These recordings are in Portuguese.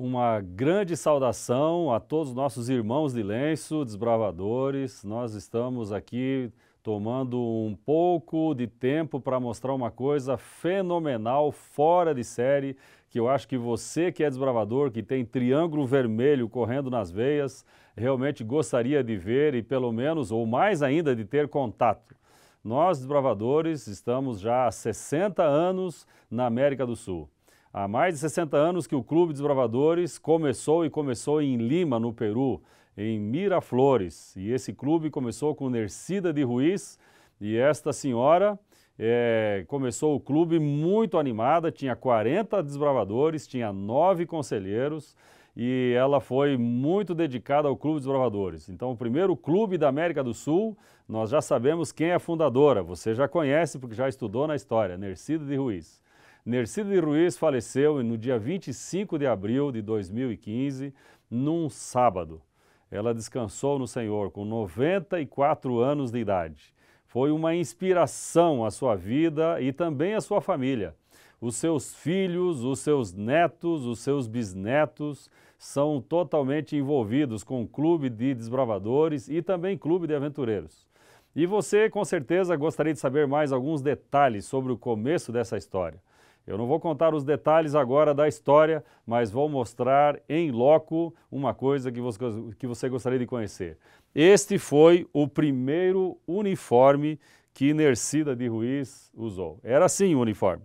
Uma grande saudação a todos os nossos irmãos de lenço, desbravadores. Nós estamos aqui tomando um pouco de tempo para mostrar uma coisa fenomenal, fora de série, que eu acho que você que é desbravador, que tem triângulo vermelho correndo nas veias, realmente gostaria de ver e pelo menos, ou mais ainda, de ter contato. Nós, desbravadores, estamos já há 60 anos na América do Sul. Há mais de 60 anos que o Clube dos Bravadores começou e começou em Lima, no Peru, em Miraflores. E esse clube começou com Nercida de Ruiz e esta senhora é, começou o clube muito animada, tinha 40 desbravadores, tinha nove conselheiros e ela foi muito dedicada ao Clube dos Bravadores. Então, o primeiro clube da América do Sul, nós já sabemos quem é a fundadora, você já conhece porque já estudou na história, Nercida de Ruiz. Nercida de Ruiz faleceu no dia 25 de abril de 2015, num sábado. Ela descansou no Senhor com 94 anos de idade. Foi uma inspiração à sua vida e também à sua família. Os seus filhos, os seus netos, os seus bisnetos são totalmente envolvidos com o clube de desbravadores e também clube de aventureiros. E você, com certeza, gostaria de saber mais alguns detalhes sobre o começo dessa história. Eu não vou contar os detalhes agora da história, mas vou mostrar em loco uma coisa que você, que você gostaria de conhecer. Este foi o primeiro uniforme que Nercida de Ruiz usou. Era assim o uniforme.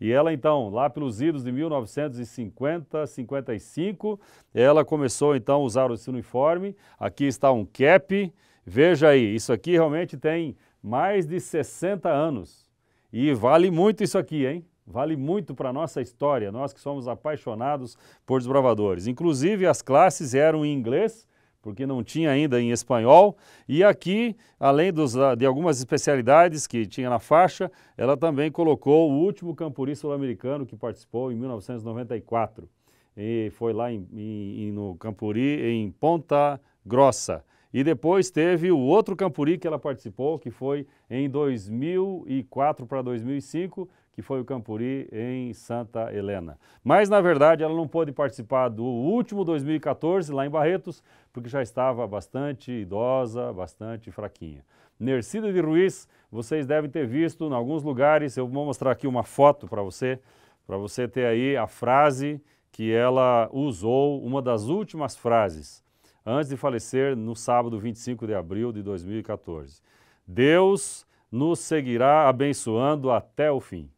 E ela então, lá pelos idos de 1950, 55, ela começou então a usar esse uniforme. Aqui está um cap. Veja aí, isso aqui realmente tem mais de 60 anos. E vale muito isso aqui, hein? Vale muito para a nossa história, nós que somos apaixonados por desbravadores. Inclusive, as classes eram em inglês, porque não tinha ainda em espanhol. E aqui, além dos, ah, de algumas especialidades que tinha na faixa, ela também colocou o último campuri sul-americano que participou em 1994. E foi lá em, em, no Campuri, em Ponta Grossa. E depois teve o outro Campuri que ela participou, que foi em 2004 para 2005, que foi o Campuri em Santa Helena. Mas, na verdade, ela não pôde participar do último 2014 lá em Barretos, porque já estava bastante idosa, bastante fraquinha. Nercida de Ruiz, vocês devem ter visto em alguns lugares, eu vou mostrar aqui uma foto para você, para você ter aí a frase que ela usou, uma das últimas frases, antes de falecer no sábado 25 de abril de 2014. Deus nos seguirá abençoando até o fim.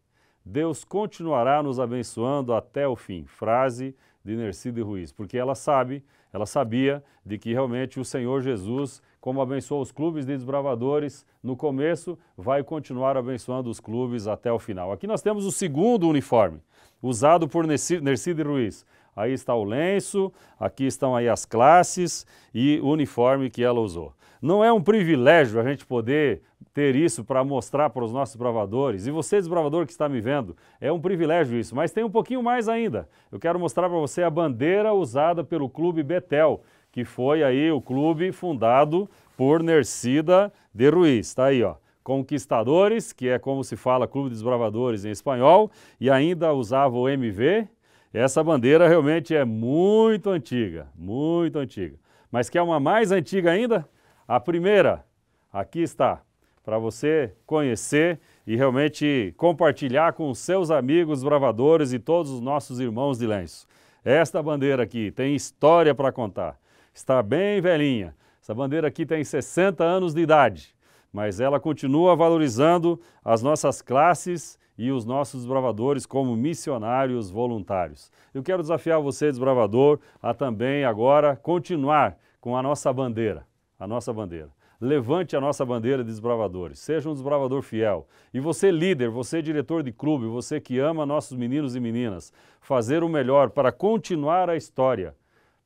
Deus continuará nos abençoando até o fim. Frase de Nercide Ruiz, porque ela sabe, ela sabia de que realmente o Senhor Jesus, como abençoou os clubes de desbravadores no começo, vai continuar abençoando os clubes até o final. Aqui nós temos o segundo uniforme, usado por Nercide Ruiz. Aí está o lenço, aqui estão aí as classes e o uniforme que ela usou. Não é um privilégio a gente poder ter isso para mostrar para os nossos bravadores. E você, desbravador que está me vendo, é um privilégio isso, mas tem um pouquinho mais ainda. Eu quero mostrar para você a bandeira usada pelo Clube Betel, que foi aí o clube fundado por Nercida de Ruiz. Está aí, ó. Conquistadores, que é como se fala Clube dos Bravadores em espanhol, e ainda usava o MV. Essa bandeira realmente é muito antiga, muito antiga. Mas quer uma mais antiga ainda? A primeira, aqui está, para você conhecer e realmente compartilhar com os seus amigos bravadores e todos os nossos irmãos de lenço. Esta bandeira aqui tem história para contar. Está bem velhinha. Essa bandeira aqui tem 60 anos de idade, mas ela continua valorizando as nossas classes e os nossos desbravadores como missionários voluntários. Eu quero desafiar você, desbravador, a também agora continuar com a nossa bandeira a nossa bandeira. Levante a nossa bandeira de desbravadores. Seja um desbravador fiel. E você, líder, você, diretor de clube, você que ama nossos meninos e meninas, fazer o melhor para continuar a história.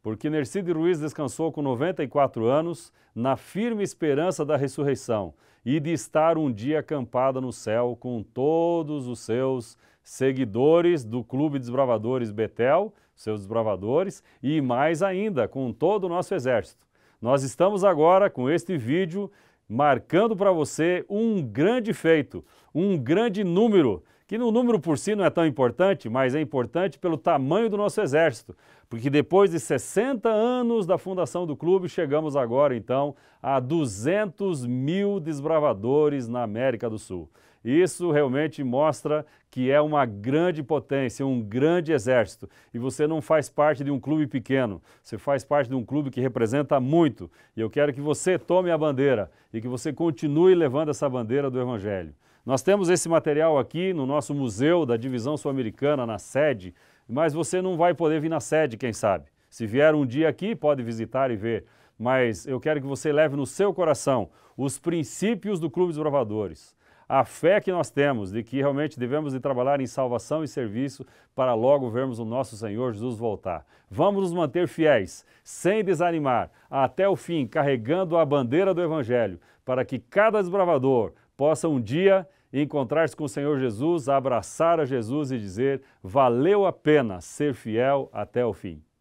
Porque Nercide Ruiz descansou com 94 anos, na firme esperança da ressurreição e de estar um dia acampada no céu com todos os seus seguidores do Clube Desbravadores Betel, seus desbravadores, e mais ainda, com todo o nosso exército. Nós estamos agora com este vídeo marcando para você um grande feito, um grande número, que no número por si não é tão importante, mas é importante pelo tamanho do nosso exército, porque depois de 60 anos da fundação do clube, chegamos agora então a 200 mil desbravadores na América do Sul. Isso realmente mostra que é uma grande potência, um grande exército. E você não faz parte de um clube pequeno, você faz parte de um clube que representa muito. E eu quero que você tome a bandeira e que você continue levando essa bandeira do Evangelho. Nós temos esse material aqui no nosso museu da Divisão Sul-Americana, na sede, mas você não vai poder vir na sede, quem sabe. Se vier um dia aqui, pode visitar e ver. Mas eu quero que você leve no seu coração os princípios do Clube dos Bravadores a fé que nós temos de que realmente devemos de trabalhar em salvação e serviço para logo vermos o nosso Senhor Jesus voltar. Vamos nos manter fiéis, sem desanimar, até o fim, carregando a bandeira do Evangelho, para que cada desbravador possa um dia encontrar-se com o Senhor Jesus, abraçar a Jesus e dizer: valeu a pena ser fiel até o fim.